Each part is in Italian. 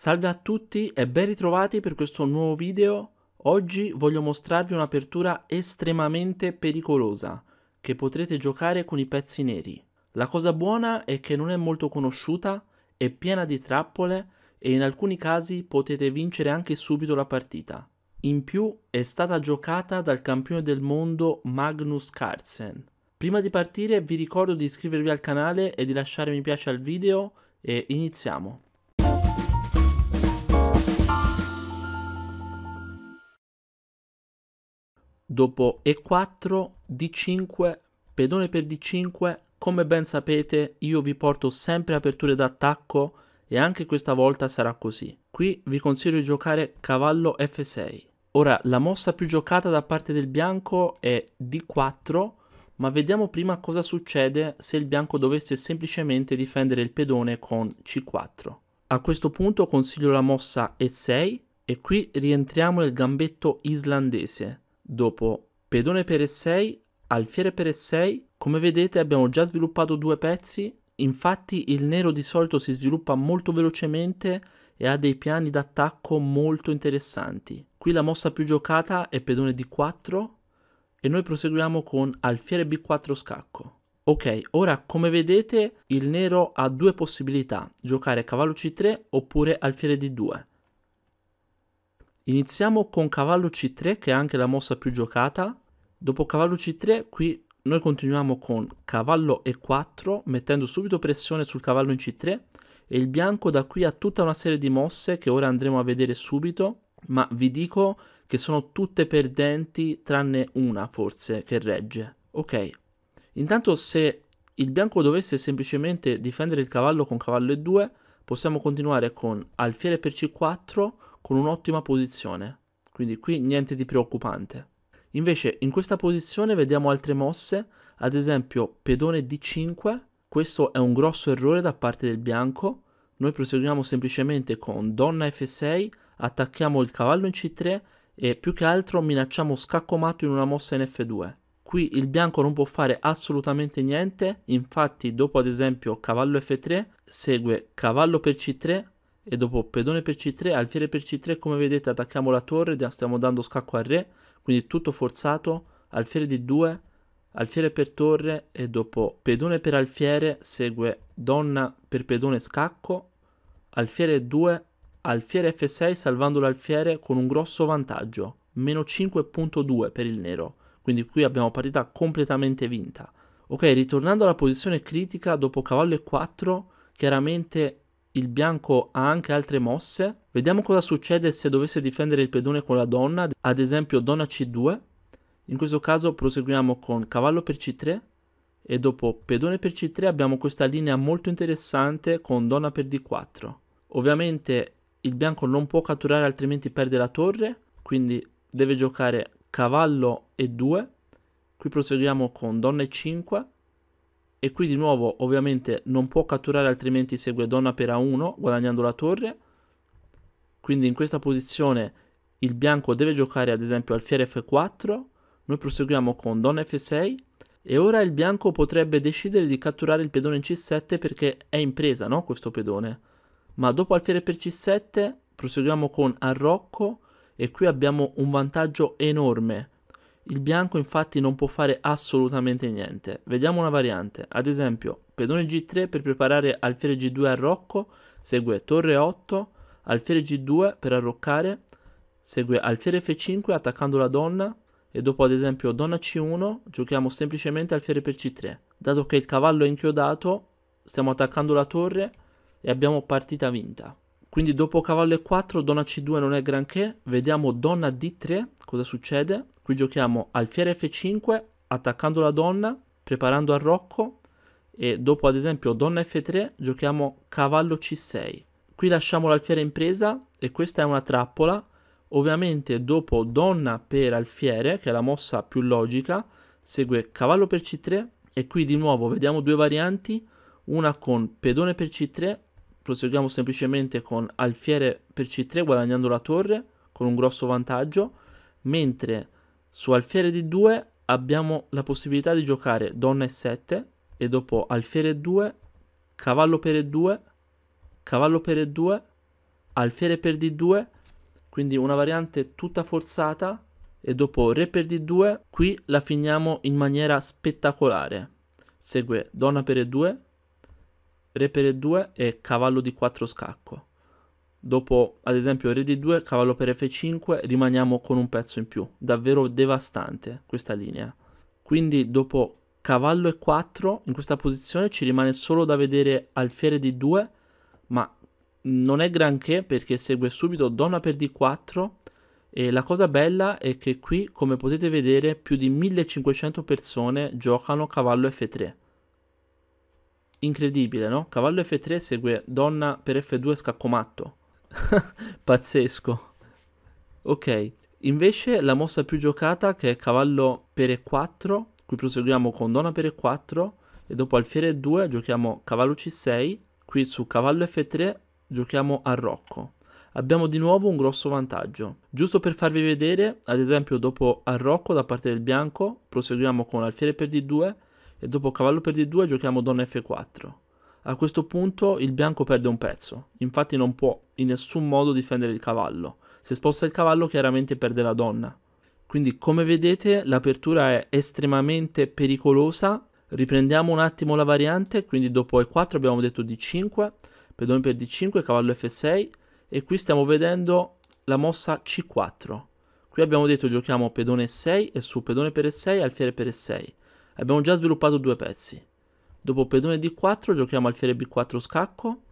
Salve a tutti e ben ritrovati per questo nuovo video. Oggi voglio mostrarvi un'apertura estremamente pericolosa che potrete giocare con i pezzi neri. La cosa buona è che non è molto conosciuta, è piena di trappole e in alcuni casi potete vincere anche subito la partita. In più è stata giocata dal campione del mondo Magnus Carlsen. Prima di partire vi ricordo di iscrivervi al canale e di lasciare mi piace al video e iniziamo. dopo E4, D5, pedone per D5, come ben sapete io vi porto sempre aperture d'attacco e anche questa volta sarà così. Qui vi consiglio di giocare cavallo F6. Ora la mossa più giocata da parte del bianco è D4, ma vediamo prima cosa succede se il bianco dovesse semplicemente difendere il pedone con C4. A questo punto consiglio la mossa E6 e qui rientriamo nel gambetto islandese Dopo pedone per E6, alfiere per E6, come vedete abbiamo già sviluppato due pezzi, infatti il nero di solito si sviluppa molto velocemente e ha dei piani d'attacco molto interessanti. Qui la mossa più giocata è pedone D4 e noi proseguiamo con alfiere B4 scacco. Ok, ora come vedete il nero ha due possibilità, giocare cavallo C3 oppure alfiere D2. Iniziamo con cavallo c3 che è anche la mossa più giocata. Dopo cavallo c3 qui noi continuiamo con cavallo e4 mettendo subito pressione sul cavallo in c3 e il bianco da qui ha tutta una serie di mosse che ora andremo a vedere subito ma vi dico che sono tutte perdenti tranne una forse che regge. Ok, intanto se il bianco dovesse semplicemente difendere il cavallo con cavallo e2 possiamo continuare con alfiere per c4 con un'ottima posizione, quindi qui niente di preoccupante. Invece in questa posizione vediamo altre mosse, ad esempio pedone d5, questo è un grosso errore da parte del bianco, noi proseguiamo semplicemente con donna f6, attacchiamo il cavallo in c3 e più che altro minacciamo scacco matto in una mossa in f2. Qui il bianco non può fare assolutamente niente, infatti dopo ad esempio cavallo f3 segue cavallo per c3, e dopo pedone per c3, alfiere per c3, come vedete attacchiamo la torre, stiamo dando scacco al re, quindi tutto forzato, alfiere di 2 alfiere per torre e dopo pedone per alfiere segue donna per pedone scacco, alfiere 2, alfiere f6 salvando l'alfiere con un grosso vantaggio, meno 5.2 per il nero, quindi qui abbiamo parità completamente vinta. Ok, ritornando alla posizione critica dopo cavallo e 4, chiaramente il bianco ha anche altre mosse. Vediamo cosa succede se dovesse difendere il pedone con la donna, ad esempio donna c2. In questo caso proseguiamo con cavallo per c3 e dopo pedone per c3 abbiamo questa linea molto interessante con donna per d4. Ovviamente il bianco non può catturare altrimenti perde la torre, quindi deve giocare cavallo e 2. Qui proseguiamo con donna e 5 e qui di nuovo ovviamente non può catturare altrimenti segue donna per A1 guadagnando la torre quindi in questa posizione il bianco deve giocare ad esempio alfiere F4 noi proseguiamo con donna F6 e ora il bianco potrebbe decidere di catturare il pedone in C7 perché è in presa no? questo pedone ma dopo alfiere per C7 proseguiamo con arrocco e qui abbiamo un vantaggio enorme il bianco infatti non può fare assolutamente niente. Vediamo una variante, ad esempio pedone G3 per preparare alfiere G2 al rocco, segue torre 8, alfiere G2 per arroccare, segue alfiere F5 attaccando la donna e dopo ad esempio donna C1 giochiamo semplicemente alfiere per C3. Dato che il cavallo è inchiodato stiamo attaccando la torre e abbiamo partita vinta. Quindi dopo cavallo E4 donna C2 non è granché, vediamo donna D3 cosa succede Qui giochiamo alfiere f5, attaccando la donna, preparando al rocco e dopo ad esempio donna f3 giochiamo cavallo c6. Qui lasciamo l'alfiere in presa e questa è una trappola. Ovviamente dopo donna per alfiere, che è la mossa più logica, segue cavallo per c3 e qui di nuovo vediamo due varianti, una con pedone per c3, proseguiamo semplicemente con alfiere per c3 guadagnando la torre con un grosso vantaggio, mentre su alfiere di 2 abbiamo la possibilità di giocare donna e 7 e dopo alfiere 2, cavallo per e2, cavallo per e2, alfiere per d2, quindi una variante tutta forzata e dopo re per d2 qui la finiamo in maniera spettacolare. Segue donna per e2, re per e2 e cavallo di 4 scacco. Dopo ad esempio re di 2 cavallo per f5, rimaniamo con un pezzo in più. Davvero devastante questa linea. Quindi dopo cavallo e4, in questa posizione ci rimane solo da vedere alfiere di 2 ma non è granché perché segue subito donna per d4 e la cosa bella è che qui, come potete vedere, più di 1500 persone giocano cavallo f3. Incredibile, no? Cavallo f3 segue donna per f2 scaccomatto. Pazzesco. Ok, invece la mossa più giocata che è cavallo per e4, qui proseguiamo con donna per e4 e dopo alfiere 2 giochiamo cavallo c6, qui su cavallo f3 giochiamo a rocco. Abbiamo di nuovo un grosso vantaggio. Giusto per farvi vedere, ad esempio dopo a rocco da parte del bianco, proseguiamo con alfiere per d2 e dopo cavallo per d2 giochiamo donna f4. A questo punto il bianco perde un pezzo, infatti non può in nessun modo difendere il cavallo. Se sposta il cavallo chiaramente perde la donna. Quindi come vedete l'apertura è estremamente pericolosa. Riprendiamo un attimo la variante, quindi dopo E4 abbiamo detto D5, pedone per D5, cavallo F6 e qui stiamo vedendo la mossa C4. Qui abbiamo detto giochiamo pedone 6 e su pedone per E6 alfiere per E6. Abbiamo già sviluppato due pezzi. Dopo pedone d4 giochiamo alfiere b4 scacco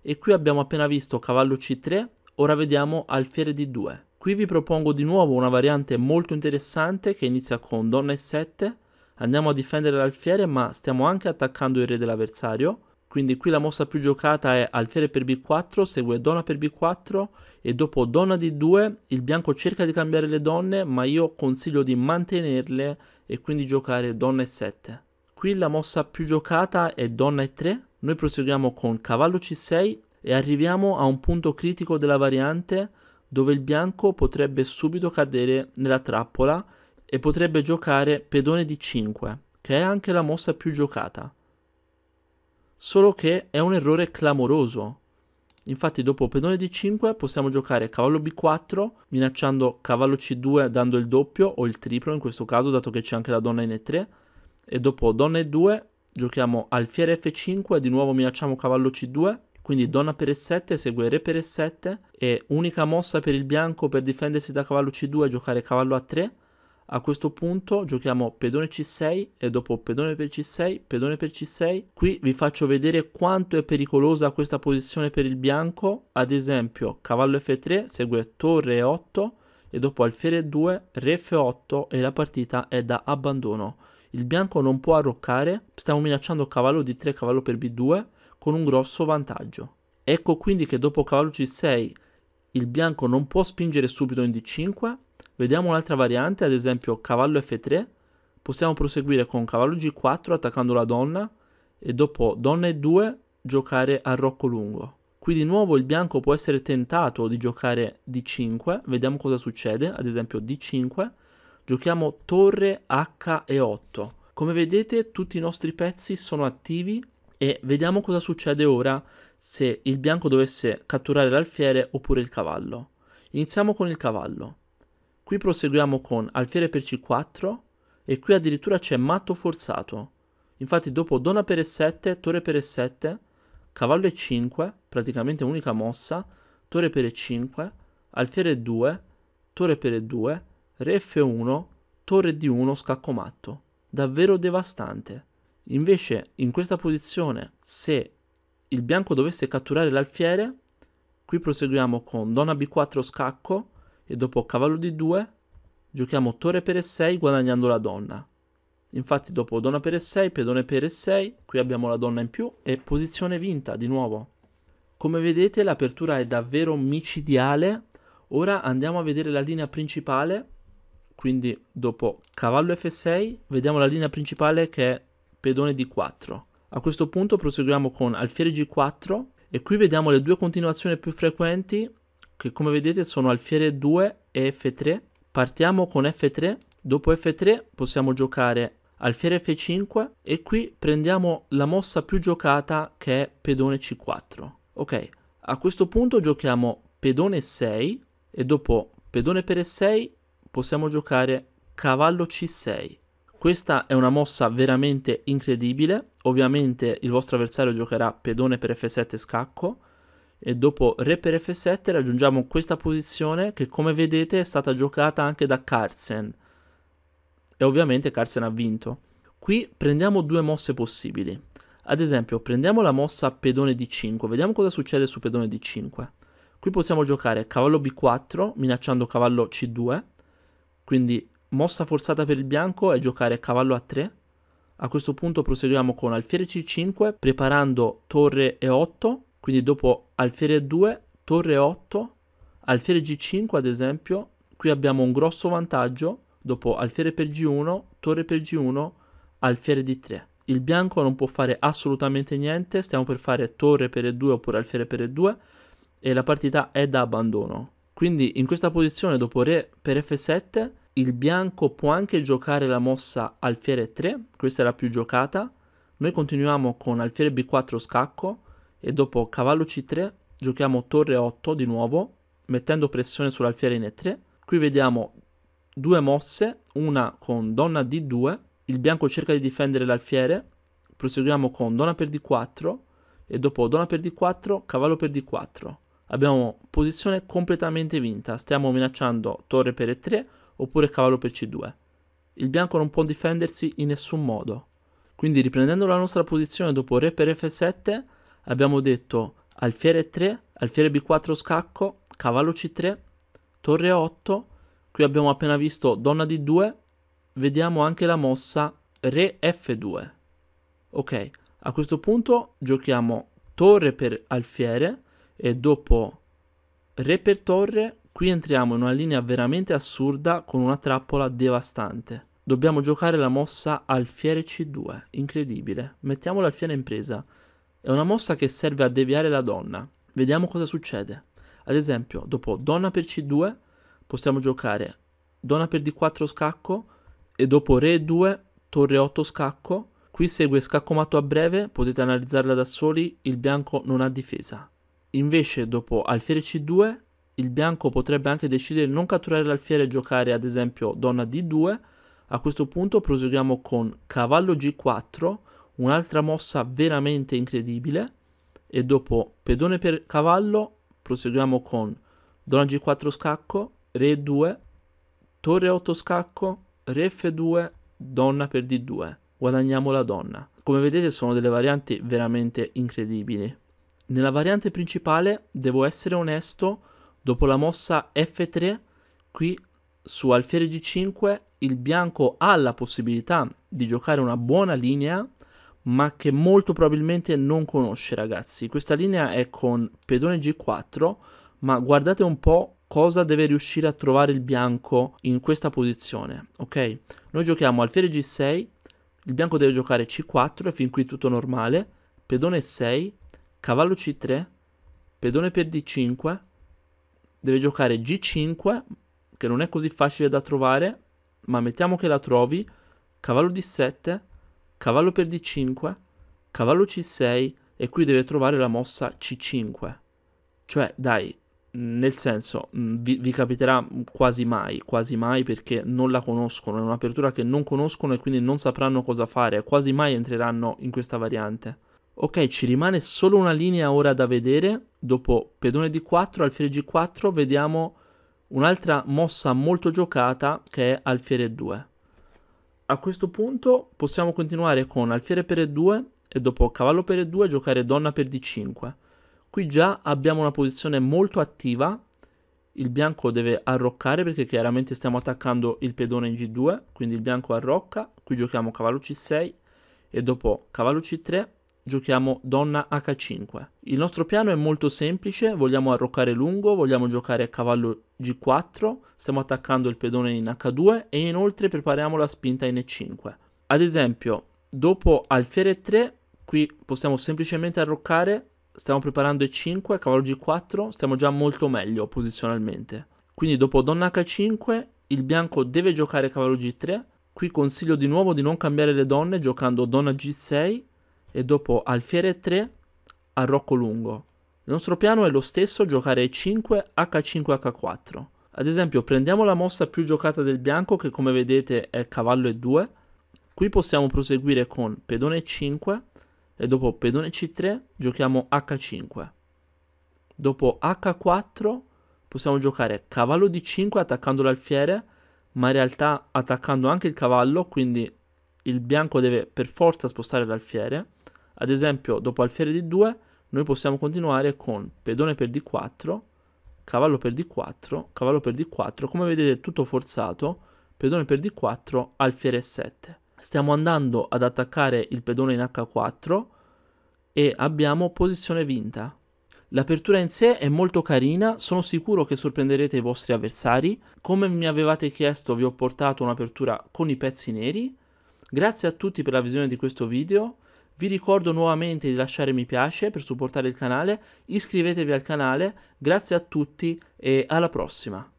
e qui abbiamo appena visto cavallo c3, ora vediamo alfiere d2. Qui vi propongo di nuovo una variante molto interessante che inizia con donna e7, andiamo a difendere l'alfiere ma stiamo anche attaccando il re dell'avversario, quindi qui la mossa più giocata è alfiere per b4, segue donna per b4 e dopo donna d2 il bianco cerca di cambiare le donne ma io consiglio di mantenerle e quindi giocare donna e7. Qui la mossa più giocata è donna e3, noi proseguiamo con cavallo c6 e arriviamo a un punto critico della variante dove il bianco potrebbe subito cadere nella trappola e potrebbe giocare pedone d 5, che è anche la mossa più giocata. Solo che è un errore clamoroso. Infatti dopo pedone d 5 possiamo giocare cavallo b4 minacciando cavallo c2 dando il doppio o il triplo in questo caso dato che c'è anche la donna in e3 e dopo donna e2 giochiamo alfiere f5 di nuovo minacciamo cavallo c2 quindi donna per e7 segue re per e7 e unica mossa per il bianco per difendersi da cavallo c2 è giocare cavallo a3 a questo punto giochiamo pedone c6 e dopo pedone per c6, pedone per c6. Qui vi faccio vedere quanto è pericolosa questa posizione per il bianco. Ad esempio cavallo f3 segue torre e8 e dopo alfiere 2, re f8 e la partita è da abbandono. Il bianco non può arroccare, stiamo minacciando cavallo d 3 cavallo per b2 con un grosso vantaggio. Ecco quindi che dopo cavallo c6 il bianco non può spingere subito in d5. Vediamo un'altra variante, ad esempio cavallo f3. Possiamo proseguire con cavallo g4 attaccando la donna e dopo donna e2 giocare a rocco lungo. Qui di nuovo il bianco può essere tentato di giocare d5, vediamo cosa succede, ad esempio d5 Giochiamo torre H e 8. Come vedete tutti i nostri pezzi sono attivi e vediamo cosa succede ora se il bianco dovesse catturare l'alfiere oppure il cavallo. Iniziamo con il cavallo. Qui proseguiamo con alfiere per C4 e qui addirittura c'è matto forzato. Infatti dopo donna per E7, torre per E7, cavallo E5, praticamente unica mossa, torre per E5, alfiere 2, torre per E2, Re F1, torre D1 scacco matto, davvero devastante. Invece in questa posizione se il bianco dovesse catturare l'alfiere, qui proseguiamo con donna B4 scacco e dopo cavallo D2 giochiamo torre per E6 guadagnando la donna. Infatti dopo donna per E6, pedone per E6, qui abbiamo la donna in più e posizione vinta di nuovo. Come vedete l'apertura è davvero micidiale, ora andiamo a vedere la linea principale quindi dopo cavallo F6 vediamo la linea principale che è pedone D4. A questo punto proseguiamo con alfiere G4 e qui vediamo le due continuazioni più frequenti che come vedete sono alfiere 2 e F3. Partiamo con F3, dopo F3 possiamo giocare alfiere F5 e qui prendiamo la mossa più giocata che è pedone C4. Ok, a questo punto giochiamo pedone 6 e dopo pedone per E6 possiamo giocare cavallo c6. Questa è una mossa veramente incredibile, ovviamente il vostro avversario giocherà pedone per f7 scacco e dopo re per f7 raggiungiamo questa posizione che come vedete è stata giocata anche da Carlsen e ovviamente Carlsen ha vinto. Qui prendiamo due mosse possibili, ad esempio prendiamo la mossa pedone d5, vediamo cosa succede su pedone d5. Qui possiamo giocare cavallo b4 minacciando cavallo c2 quindi mossa forzata per il bianco è giocare a cavallo a 3. A questo punto proseguiamo con alfiere c5 preparando torre e8, quindi dopo alfiere 2, torre 8, alfiere g5 ad esempio, qui abbiamo un grosso vantaggio dopo alfiere per g1, torre per g1, alfiere d3. Il bianco non può fare assolutamente niente, stiamo per fare torre per e2 oppure alfiere per e2 e la partita è da abbandono. Quindi in questa posizione dopo re per f7 il bianco può anche giocare la mossa alfiere 3, questa è la più giocata. Noi continuiamo con alfiere b4 scacco e dopo cavallo c3 giochiamo torre 8 di nuovo mettendo pressione sull'alfiere in e3. Qui vediamo due mosse, una con donna d2, il bianco cerca di difendere l'alfiere, proseguiamo con donna per d4 e dopo donna per d4, cavallo per d4. Abbiamo posizione completamente vinta, stiamo minacciando torre per E3 oppure cavallo per C2. Il bianco non può difendersi in nessun modo. Quindi riprendendo la nostra posizione dopo re per F7 abbiamo detto alfiere 3, alfiere B4 scacco, cavallo C3, torre 8, qui abbiamo appena visto donna D2, vediamo anche la mossa re F2. Ok, a questo punto giochiamo torre per alfiere, e dopo re per torre qui entriamo in una linea veramente assurda con una trappola devastante. Dobbiamo giocare la mossa alfiere c2, incredibile. Mettiamo l'alfiere in presa. È una mossa che serve a deviare la donna. Vediamo cosa succede. Ad esempio, dopo donna per c2 possiamo giocare donna per d4 scacco e dopo re 2 torre 8 scacco. Qui segue scacco matto a breve, potete analizzarla da soli, il bianco non ha difesa. Invece dopo alfiere c2 il bianco potrebbe anche decidere di non catturare l'alfiere e giocare ad esempio donna d2. A questo punto proseguiamo con cavallo g4, un'altra mossa veramente incredibile. E dopo pedone per cavallo proseguiamo con donna g4 scacco, re 2, torre 8 scacco, re f2, donna per d2. Guadagniamo la donna. Come vedete sono delle varianti veramente incredibili. Nella variante principale, devo essere onesto, dopo la mossa F3, qui su alfiere G5, il bianco ha la possibilità di giocare una buona linea, ma che molto probabilmente non conosce, ragazzi. Questa linea è con pedone G4, ma guardate un po' cosa deve riuscire a trovare il bianco in questa posizione, ok? Noi giochiamo alfiere G6, il bianco deve giocare C4, e fin qui tutto normale, pedone 6, cavallo c3, pedone per d5, deve giocare g5, che non è così facile da trovare, ma mettiamo che la trovi, cavallo d7, cavallo per d5, cavallo c6 e qui deve trovare la mossa c5. Cioè, dai, nel senso, mm, vi, vi, capiterà quasi mai, quasi mai perché non la conoscono, è un'apertura che non conoscono e quindi non sapranno cosa fare, quasi mai entreranno in questa variante. Ok, ci rimane solo una linea ora da vedere. Dopo pedone D4, alfiere G4, vediamo un'altra mossa molto giocata che è alfiere 2. A questo punto possiamo continuare con alfiere per E2 e dopo cavallo per E2 giocare donna per D5. Qui già abbiamo una posizione molto attiva. Il bianco deve arroccare perché chiaramente stiamo attaccando il pedone in G2, quindi il bianco arrocca. Qui giochiamo cavallo C6 e dopo cavallo C3 giochiamo donna h5. Il nostro piano è molto semplice, vogliamo arroccare lungo, vogliamo giocare a cavallo g4, stiamo attaccando il pedone in h2 e inoltre prepariamo la spinta in e5. Ad esempio, dopo alfiere 3, qui possiamo semplicemente arroccare, stiamo preparando e5, cavallo g4, stiamo già molto meglio posizionalmente. Quindi dopo donna h5 il bianco deve giocare cavallo g3, qui consiglio di nuovo di non cambiare le donne giocando donna g6 e dopo alfiere 3 a rocco lungo. Il nostro piano è lo stesso giocare 5 h5h4. Ad esempio prendiamo la mossa più giocata del bianco che come vedete è cavallo e2. Qui possiamo proseguire con pedone 5 e dopo pedone c3 giochiamo h5. Dopo h4 possiamo giocare cavallo d5 attaccando l'alfiere ma in realtà attaccando anche il cavallo quindi il bianco deve per forza spostare l'alfiere. Ad esempio, dopo alfiere di 2, noi possiamo continuare con pedone per d4, cavallo per d4, cavallo per d4. Come vedete è tutto forzato, pedone per d4, alfiere 7. Stiamo andando ad attaccare il pedone in h4 e abbiamo posizione vinta. L'apertura in sé è molto carina, sono sicuro che sorprenderete i vostri avversari. Come mi avevate chiesto vi ho portato un'apertura con i pezzi neri, Grazie a tutti per la visione di questo video. Vi ricordo nuovamente di lasciare mi piace per supportare il canale, iscrivetevi al canale, grazie a tutti e alla prossima!